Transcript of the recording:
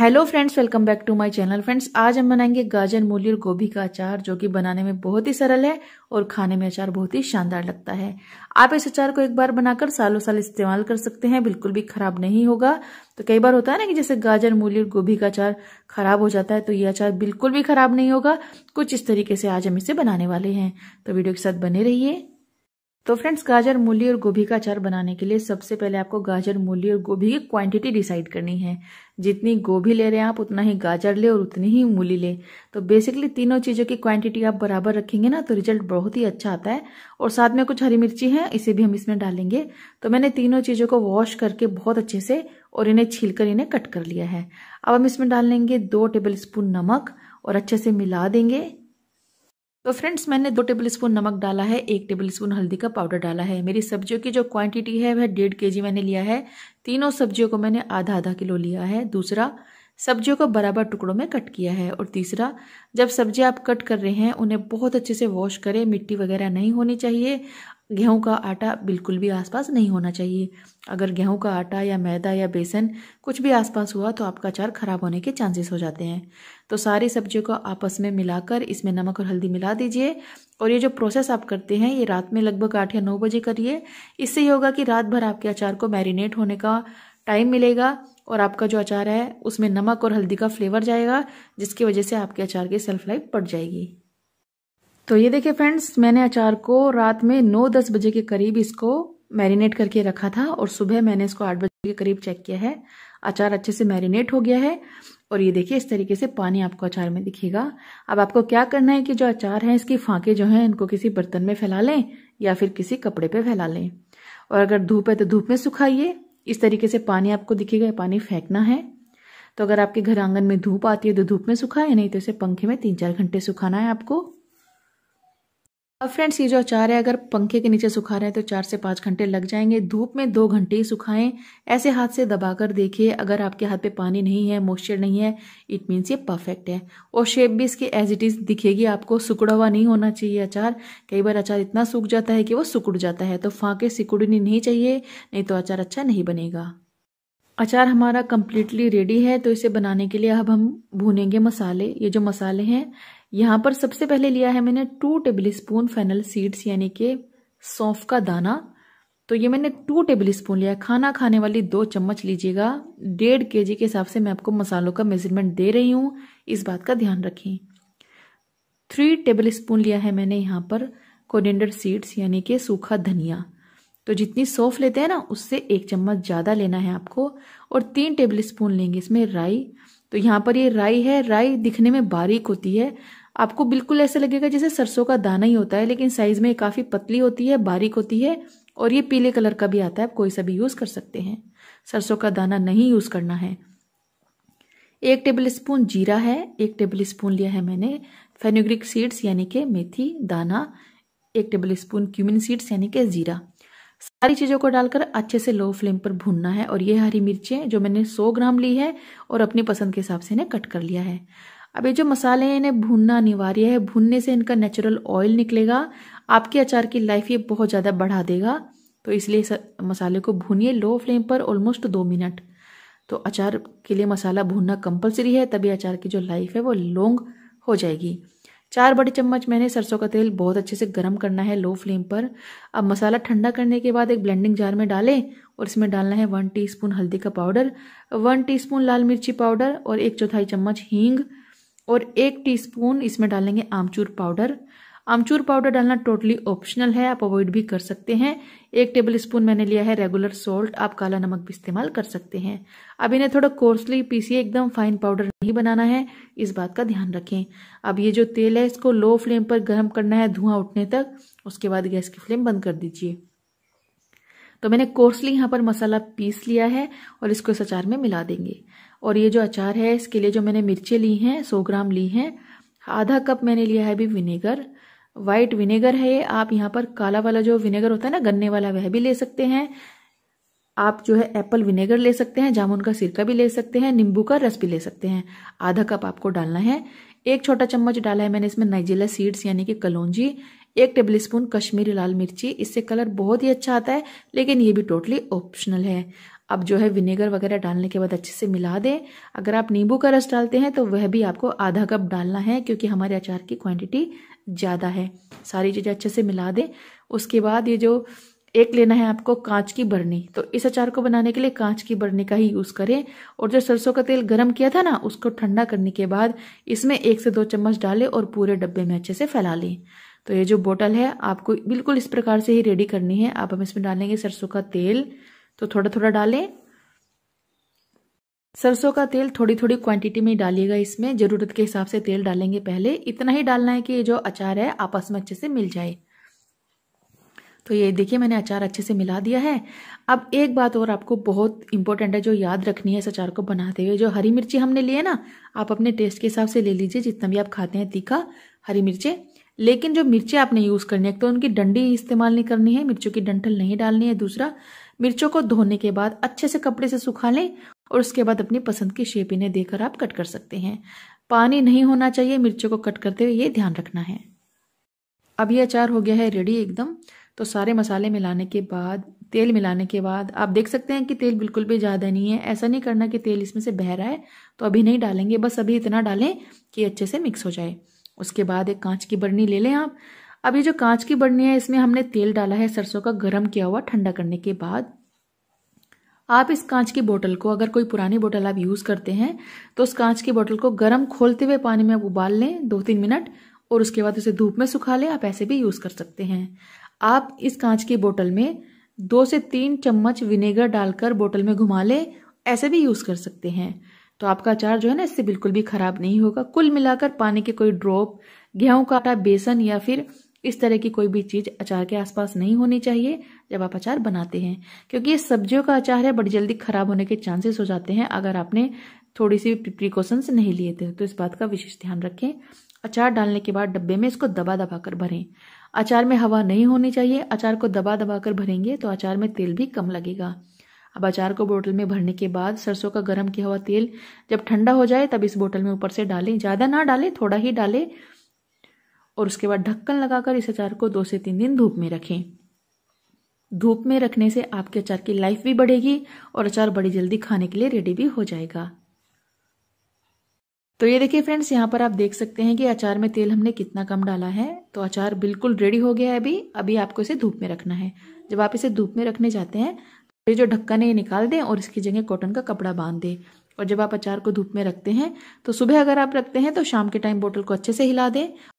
hello friends welcome back to my channel friends आज हम बनाएंगे गाजर मूली और गोभी का अचार जो कि बनाने में बहुत ही सरल है और खाने में अचार बहुत ही शानदार लगता है आप इस अचार को एक बार बनाकर सालों साल इस्तेमाल कर सकते हैं बिल्कुल भी खराब नहीं होगा तो कई बार होता है ना कि जैसे गाजर मूली और गोभी का अचार खराब हो जाता है तो ये अचार बिल्कुल भी खराब नहीं होगा कुछ इस तरीके से आज हम इसे बनाने वाले हैं तो वीडियो के साथ बने रहिए तो फ्रेंड्स गाजर मूली और गोभी का अचार बनाने के लिए सबसे पहले आपको गाजर मूली और गोभी की क्वांटिटी डिसाइड करनी है जितनी गोभी ले रहे हैं आप उतना ही गाजर ले और उतनी ही मूली ले तो बेसिकली तीनों चीज़ों की क्वांटिटी आप बराबर रखेंगे ना तो रिजल्ट बहुत ही अच्छा आता है और साथ में कुछ हरी मिर्ची है इसे भी हम इसमें डालेंगे तो मैंने तीनों चीज़ों को वॉश करके बहुत अच्छे से और इन्हें छील इन्हें कट कर लिया है अब हम इसमें डाल लेंगे दो टेबल स्पून नमक और अच्छे से मिला देंगे तो फ्रेंड्स मैंने दो टेबलस्पून नमक डाला है एक टेबलस्पून हल्दी का पाउडर डाला है मेरी सब्जियों की जो क्वांटिटी है वह डेढ़ के जी मैंने लिया है तीनों सब्जियों को मैंने आधा आधा किलो लिया है दूसरा सब्जियों को बराबर टुकड़ों में कट किया है और तीसरा जब सब्जियां आप कट कर रहे हैं उन्हें बहुत अच्छे से वॉश करें मिट्टी वगैरह नहीं होनी चाहिए गेहूं का आटा बिल्कुल भी आसपास नहीं होना चाहिए अगर गेहूं का आटा या मैदा या बेसन कुछ भी आसपास हुआ तो आपका अचार ख़राब होने के चांसेस हो जाते हैं तो सारी सब्जियों को आपस में मिलाकर इसमें नमक और हल्दी मिला दीजिए और ये जो प्रोसेस आप करते हैं ये रात में लगभग आठ या नौ बजे करिए इससे ये होगा कि रात भर आपके अचार को मैरिनेट होने का टाइम मिलेगा और आपका जो अचार है उसमें नमक और हल्दी का फ्लेवर जाएगा जिसकी वजह से आपके अचार की सेल्फ लाइफ बढ़ जाएगी तो ये देखिए फ्रेंड्स मैंने अचार को रात में नौ दस बजे के करीब इसको मैरिनेट करके रखा था और सुबह मैंने इसको आठ बजे के करीब चेक किया है अचार अच्छे से मैरिनेट हो गया है और ये देखिए इस तरीके से पानी आपको अचार में दिखेगा अब आपको क्या करना है कि जो अचार है इसकी फांके जो हैं इनको किसी बर्तन में फैला लें या फिर किसी कपड़े पे फैला लें और अगर धूप है तो धूप में सुखाइए इस तरीके से पानी आपको दिखेगा पानी फेंकना है तो अगर आपके घर आंगन में धूप आती है तो धूप में सुखाए नहीं तो इसे पंखे में तीन चार घंटे सुखाना है आपको अब फ्रेंड्स ये जो अचार है अगर पंखे के नीचे सुखा रहे हैं तो चार से पाँच घंटे लग जाएंगे धूप में दो घंटे ही सुखाएं ऐसे हाथ से दबाकर देखिए अगर आपके हाथ पे पानी नहीं है मॉइस्चर नहीं है इट मीन्स ये परफेक्ट है और शेप भी इसकी एज इट इज़ दिखेगी आपको सुकड़ा हुआ नहीं होना चाहिए अचार कई बार अचार इतना सूख जाता है कि वो सुकड़ जाता है तो फाँके सिकुड़नी नहीं चाहिए नहीं तो अचार अच्छा नहीं बनेगा अचार हमारा कम्प्लीटली रेडी है तो इसे बनाने के लिए अब हम भूनेंगे मसाले ये जो मसाले हैं यहाँ पर सबसे पहले लिया है मैंने two tablespoon fennel seeds यानी कि सौंफ का दाना तो ये मैंने टू टेबल स्पून लिया खाना खाने वाली दो चम्मच लीजिएगा डेढ़ के जी के हिसाब से मैं आपको मसालों का मेजरमेंट दे रही हूँ इस बात का ध्यान रखें थ्री टेबल स्पून लिया है मैंने यहाँ पर कोरिएंडर सीड्स यानी कि सूखा धनिया तो जितनी सौफ लेते हैं ना उससे एक चम्मच ज़्यादा लेना है आपको और तीन टेबल स्पून लेंगे इसमें राई तो यहाँ पर ये राई है राई दिखने में बारीक होती है आपको बिल्कुल ऐसे लगेगा जैसे सरसों का दाना ही होता है लेकिन साइज में काफ़ी पतली होती है बारीक होती है और ये पीले कलर का भी आता है आप कोई सा भी यूज़ कर सकते हैं सरसों का दाना नहीं यूज़ करना है एक टेबल स्पून जीरा है एक टेबल स्पून लिया है मैंने फेनोग्रिक सीड्स यानी के मेथी दाना एक टेबल स्पून क्यूमिन सीड्स यानी के जीरा सारी चीज़ों को डालकर अच्छे से लो फ्लेम पर भूनना है और ये हरी मिर्चें जो मैंने 100 ग्राम ली है और अपनी पसंद के हिसाब से इन्हें कट कर लिया है अब ये जो मसाले हैं इन्हें भूनना अनिवार्य है भूनने से इनका नेचुरल ऑयल निकलेगा आपके अचार की लाइफ ये बहुत ज़्यादा बढ़ा देगा तो इसलिए मसाले को भूनिए लो फ्लेम पर ऑलमोस्ट दो मिनट तो अचार के लिए मसाला भूनना कंपलसरी है तभी अचार की जो लाइफ है वो लॉन्ग हो जाएगी चार बड़े चम्मच मैंने सरसों का तेल बहुत अच्छे से गर्म करना है लो फ्लेम पर अब मसाला ठंडा करने के बाद एक ब्लेंडिंग जार में डालें और इसमें डालना है वन टीस्पून हल्दी का पाउडर वन टीस्पून लाल मिर्ची पाउडर और एक चौथाई चम्मच हींग और एक टीस्पून इसमें डालेंगे आमचूर पाउडर आमचूर पाउडर डालना टोटली ऑप्शनल है आप अवॉइड भी कर सकते हैं एक टेबल स्पून मैंने लिया है रेगुलर सॉल्ट आप काला नमक भी इस्तेमाल कर सकते हैं अब इन्हें थोड़ा कोर्सली पीसिए एकदम फाइन पाउडर नहीं बनाना है इस बात का ध्यान रखें अब ये जो तेल है इसको लो फ्लेम पर गर्म करना है धुआं उठने तक उसके बाद गैस की फ्लेम बंद कर दीजिए तो मैंने कोर्सली यहाँ पर मसाला पीस लिया है और इसको इस अचार में मिला देंगे और ये जो अचार है इसके लिए जो मैंने मिर्चें ली हैं सौ ग्राम ली हैं आधा कप मैंने लिया है अभी विनेगर वाइट विनेगर है आप यहाँ पर काला वाला जो विनेगर होता है ना गन्ने वाला वह भी ले सकते हैं आप जो है एप्पल विनेगर ले सकते हैं जामुन का सिरका भी ले सकते हैं नींबू का रस भी ले सकते हैं आधा कप आपको डालना है एक छोटा चम्मच डाला है मैंने इसमें नाइजेला सीड्स यानी कि कलौजी एक टेबल स्पून कश्मीरी लाल मिर्ची इससे कलर बहुत ही अच्छा आता है लेकिन ये भी टोटली ऑप्शनल है अब जो है विनेगर वगैरह डालने के बाद अच्छे से मिला दें अगर आप नींबू का रस डालते हैं तो वह भी आपको आधा कप डालना है क्योंकि हमारे अचार की क्वांटिटी ज़्यादा है सारी चीज़ें अच्छे से मिला दें उसके बाद ये जो एक लेना है आपको कांच की बरनी तो इस अचार को बनाने के लिए कांच की बरनी का ही यूज़ करें और जो सरसों का तेल गर्म किया था ना उसको ठंडा करने के बाद इसमें एक से दो चम्मच डालें और पूरे डब्बे में अच्छे से फैला लें तो ये जो बोटल है आपको बिल्कुल इस प्रकार से ही रेडी करनी है आप हम इसमें डालेंगे सरसों का तेल तो थोड़ा थोड़ा डालें सरसों का तेल थोड़ी थोड़ी क्वांटिटी में डालिएगा इसमें ज़रूरत के हिसाब से तेल डालेंगे पहले इतना ही डालना है कि ये जो अचार है आपस में अच्छे से मिल जाए तो ये देखिए मैंने अचार अच्छे से मिला दिया है अब एक बात और आपको बहुत इंपॉर्टेंट है जो याद रखनी है इस अचार को बनाते हुए जो हरी मिर्ची हमने लिए ना आप अपने टेस्ट के हिसाब से ले लीजिए जितना भी आप खाते हैं तीखा हरी मिर्चें लेकिन जो मिर्चें आपने यूज़ करनी है तो उनकी डंडी इस्तेमाल नहीं करनी है मिर्चों की डंठल नहीं डालनी है दूसरा मिर्चों को धोने के बाद अच्छे से कपड़े से सुखा लें और उसके बाद अपनी पसंद की शेप इन्हें देकर आप कट कर सकते हैं पानी नहीं होना चाहिए मिर्चों को कट करते हुए ये ध्यान रखना है अब ये अचार हो गया है रेडी एकदम तो सारे मसाले मिलाने के बाद तेल मिलाने के बाद आप देख सकते हैं कि तेल बिल्कुल भी ज़्यादा नहीं है ऐसा नहीं करना कि तेल इसमें से बह रहा है तो अभी नहीं डालेंगे बस अभी इतना डालें कि अच्छे से मिक्स हो जाए उसके बाद एक कांच की बर्नी ले लें आप अब ये जो कांच की बर्नी है इसमें हमने तेल डाला है सरसों का गर्म किया हुआ ठंडा करने के बाद आप इस कांच की बोतल को अगर कोई पुरानी बोतल आप यूज करते हैं तो उस कांच की बोतल को गर्म खोलते हुए पानी में आप उबाल लें दो तीन मिनट और उसके बाद उसे धूप में सुखा लें आप ऐसे भी यूज कर सकते हैं आप इस कांच की बोतल में दो से तीन चम्मच विनेगर डालकर बोतल में घुमा लें ऐसे भी यूज कर सकते हैं तो आपका अचार जो है ना इससे बिल्कुल भी खराब नहीं होगा कुल मिलाकर पानी के कोई ड्रॉप गेहूं का आटा बेसन या फिर इस तरह की कोई भी चीज अचार के आसपास नहीं होनी चाहिए जब आप अचार बनाते हैं क्योंकि ये सब्जियों का अचार है बड़ी जल्दी खराब होने के चांसेस हो जाते हैं अगर आपने थोड़ी सी प्रिकॉशंस नहीं लिए थे तो इस बात का विशेष ध्यान रखें अचार डालने के बाद डब्बे में इसको दबा दबा कर भरें अचार में हवा नहीं होनी चाहिए अचार को दबा दबा कर भरेंगे तो अचार में तेल भी कम लगेगा अब अचार को बोतल में भरने के बाद सरसों का गर्म किया हुआ तेल जब ठंडा हो जाए तब इस बोतल में ऊपर से डालें ज़्यादा ना डालें थोड़ा ही डालें और उसके बाद ढक्कन लगाकर इस अचार को दो से तीन दिन धूप में रखें धूप में रखने से आपके अचार की लाइफ भी बढ़ेगी और अचार बड़ी जल्दी खाने के लिए रेडी भी हो जाएगा तो ये देखिए फ्रेंड्स यहाँ पर आप देख सकते हैं कि अचार में तेल हमने कितना कम डाला है तो अचार बिल्कुल रेडी हो गया है अभी अभी आपको इसे धूप में रखना है जब आप इसे धूप में रखने जाते हैं फिर जो ढक्कन है निकाल दें और इसकी जगह कॉटन का कपड़ा बांध दें और जब आप अचार को धूप में रखते हैं तो सुबह अगर आप रखते हैं तो शाम के टाइम बोतल को अच्छे से हिला दें